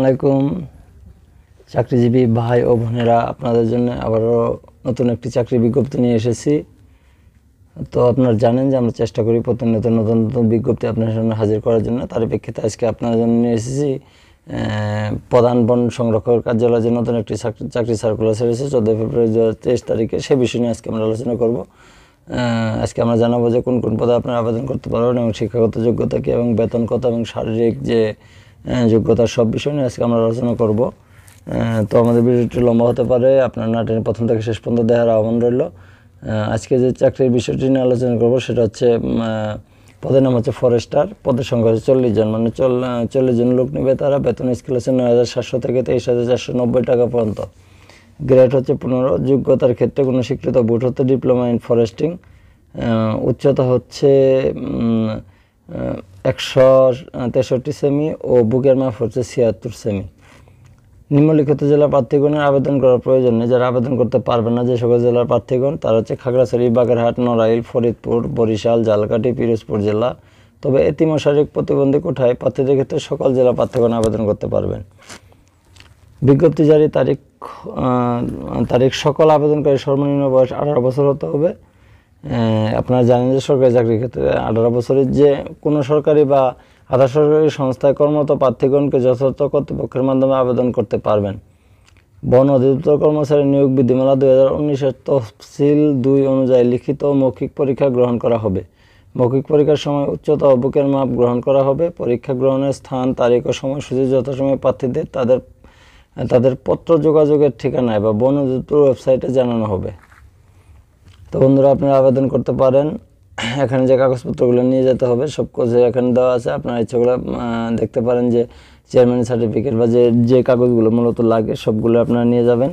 আলাইকুম চাকরিজীবী ভাই ও বোনেরা আপনাদের জন্য আবারও নতুন একটি চাকরি বিজ্ঞপ্তি নিয়ে এসেছি তো আপনারা জানেন যে আমরা চেষ্টা করি প্রতিনিয়ত নতুন নতুন বিজ্ঞপ্তি আপনার সামনে হাজির করার জন্য তার প্রেক্ষিতে আজকে আপনার জন্য নিয়ে এসেছি প্রধান বন সংরক্ষক কার্যালয়ে যে নতুন একটি চাকরি সার্কুলার ছেড়েছে চোদ্দোই ফেব্রুয়ারি দু তারিখে সে বিষয় নিয়ে আজকে আমরা আলোচনা করব আজকে আমরা জানাবো যে কোন কোন পদে আপনারা আবেদন করতে পারবেন এবং শিক্ষাগত যোগ্যতা কী এবং বেতন কত এবং শারীরিক যে হ্যাঁ, যোগ্যতার সব বিষয় নিয়ে আজকে আমরা আলোচনা করব তো আমাদের ভিডিওটি লম্বা হতে পারে আপনার নাটের প্রথম থেকে শেষ পর্যন্ত দেখার আহ্বান রইল আজকে যে চাকরির বিষয়টি নিয়ে আলোচনা করব সেটা হচ্ছে পদের নাম হচ্ছে ফরেস্টার পদের সংখ্যা হচ্ছে চল্লিশ জন মানে চল্লিশ জন লোক নেবে তারা বেতন স্কেল হচ্ছে নয় হাজার সাতশো থেকে তেইশ হাজার চারশো নব্বই টাকা পর্যন্ত গ্রেড হচ্ছে পনেরো যোগ্যতার ক্ষেত্রে কোনো স্বীকৃত বোর্ড হচ্ছে ডিপ্লোমা ইন ফরেস্টিং উচ্চতা হচ্ছে একশো তেষট্টি সেমি ও বুকের মাপ হচ্ছে ছিয়াত্তর সেমি নিম্নলিখিত জেলার প্রার্থীগণের আবেদন করার প্রয়োজন নেই যারা আবেদন করতে পারবেন না যে সকল জেলার প্রার্থীগণ তার হচ্ছে খাগড়াছড়ি বাগেরহাট নড়াইল ফরিদপুর বরিশাল ঝালকাঠি পিরোজপুর জেলা তবে এতিম শারীরিক প্রতিবন্ধী কোঠায় প্রার্থীদের ক্ষেত্রে সকল জেলা প্রার্থীগণ আবেদন করতে পারবেন বিজ্ঞপ্তি জারি তারিখ তারিখ সকল আবেদনকারী সর্বনিম্ন বয়স আঠারো বছর হতে হবে আপনারা জানেন যে সরকারি চাকরির ক্ষেত্রে আঠারো বছরের যে কোনো সরকারি বা আধা সরকারি সংস্থায় কর্মরত প্রার্থীগণকে যথাযথ কর্তৃপক্ষের মাধ্যমে আবেদন করতে পারবেন বন অধিদপ্তর কর্মচারী নিয়োগ বিধিমালা দুই হাজার উনিশের তফসিল দুই অনুযায়ী লিখিত মৌখিক পরীক্ষা গ্রহণ করা হবে মৌখিক পরীক্ষার সময় উচ্চতা অবুকের মাপ গ্রহণ করা হবে পরীক্ষা গ্রহণের স্থান তারিখ ও সময়সূচি যথাসময়ে প্রার্থীদের তাদের তাদের পত্র যোগাযোগের ঠিকানায় বা বন অধিদপ্তর ওয়েবসাইটে জানানো হবে তো বন্ধুরা আপনারা আবেদন করতে পারেন এখানে যে কাগজপত্রগুলো নিয়ে যেতে হবে সব কোচে এখানে দেওয়া আছে আপনার ইচ্ছাগুলো দেখতে পারেন যে চেয়ারম্যান সার্টিফিকেট বা যে যে কাগজগুলো মূলত লাগে সবগুলো আপনারা নিয়ে যাবেন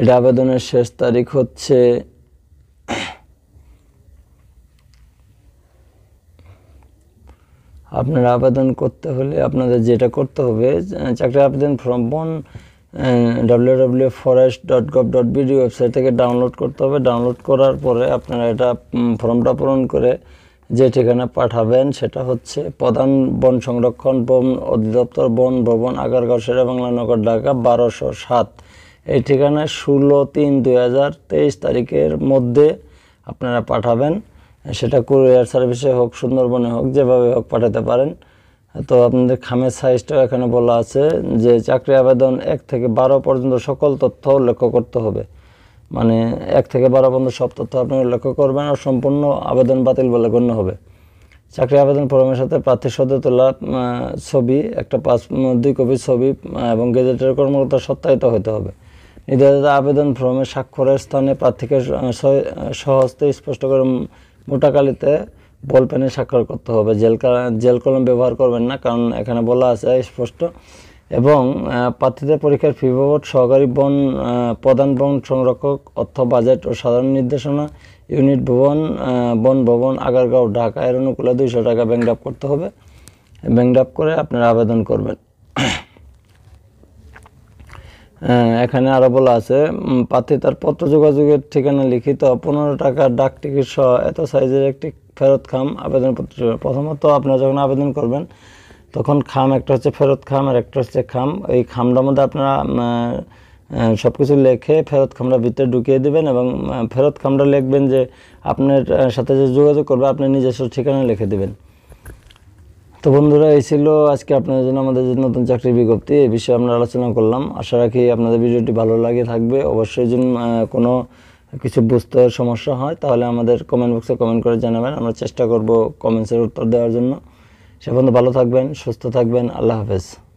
এটা আবেদনের শেষ তারিখ হচ্ছে আপনারা আবেদন করতে হলে আপনাদের যেটা করতে হবে চাকরি আবেদন form W W forest dot gov dot BD website থেকে ডাউনলোড করতে হবে ডাউনলোড করার পরে আপনারা এটা ফর্মটা পূরণ করে যে ঠিকানা পাঠাবেন সেটা হচ্ছে প্রধান বন সংরক্ষণ বন অধিদপ্তর বন ভবন আগারগড় সেরা বাংলা নগর ঢাকা বারোশো সাত এই ঠিকানায় ষোলো তিন দুই হাজার তেইশ তারিখের মধ্যে আপনারা পাঠাবেন সেটা কুরিয়ার সার্ভিসে হোক সুন্দরবনে হোক যেভাবে হোক পাঠাতে পারেন তো আপনাদের খামের সাইজটাও এখানে বলা আছে যে চাকরি আবেদন এক থেকে বারো পর্যন্ত সকল তথ্য লক্ষ্য করতে হবে মানে এক থেকে বারো পর্যন্ত সব তথ্য আপনারা লক্ষ্য করবেন আর সম্পূর্ণ আবেদন বাতিল বলে গণ্য হবে চাকরি আবেদন ফর্মের সাথে প্রার্থী সদ্য তোলা ছবি একটা পাঁচ দুই কপি ছবি এবং গেজেটের কর্মকর্তা সত্যায়িত হতে হবে নির্ধারিত আবেদন ফর্মে স্বাক্ষরের স্থানে প্রার্থীকে সহজতে স্পষ্ট করে মোটাকালিতে বল পেনে স্বাক্ষর করতে হবে জেল জেল কলম ব্যবহার করবেন না কারণ এখানে বলা আছে স্পষ্ট এবং প্রার্থীদের পরীক্ষার ফি বাবদ সহকারী বন প্রধান বন সংরক্ষক অর্থ বাজেট ও সাধারণ নির্দেশনা ইউনিট ভবন বন ভবন আগারগাঁও ঢাকা এর অনুকূলে দুইশো টাকা ব্যাংক করতে হবে ব্যাংক করে আপনারা আবেদন করবেন হ্যাঁ, এখানে আরও বলা আছে প্রার্থী তার পত্র যোগাযোগের ঠিকানা লিখিত পনেরো টাকার ডাক টিকিট সহ এত সাইজের একটি ফেরত খাম আবেদনপত্র প্রথমত আপনারা যখন আবেদন করবেন তখন খাম একটা হচ্ছে ফেরত খাম আর একটা হচ্ছে খাম এই খামটার মধ্যে আপনারা সব কিছু লেখে ফেরত খামটা ভিতরে ঢুকিয়ে দেবেন এবং ফেরত খামটা লিখবেন যে আপনার সাথে যে যোগাযোগ করবে আপনি নিজস্ব ঠিকানা লিখে দেবেন তো বন্ধুরা এই ছিল আজকে আপনাদের জন্য আমাদের যে নতুন চাকরির বিজ্ঞপ্তি এই বিষয়ে আমরা আলোচনা করলাম আশা রাখি আপনাদের ভিডিওটি ভালো লাগে থাকবে অবশ্যই যদি কোনো কিছু বুঝতে সমস্যা হয় তাহলে আমাদের কমেন্ট বক্সে কমেন্ট করে জানাবেন আমরা চেষ্টা করব কমেন্টসের উত্তর দেওয়ার জন্য সে পর্যন্ত ভালো থাকবেন সুস্থ থাকবেন আল্লাহ হাফেজ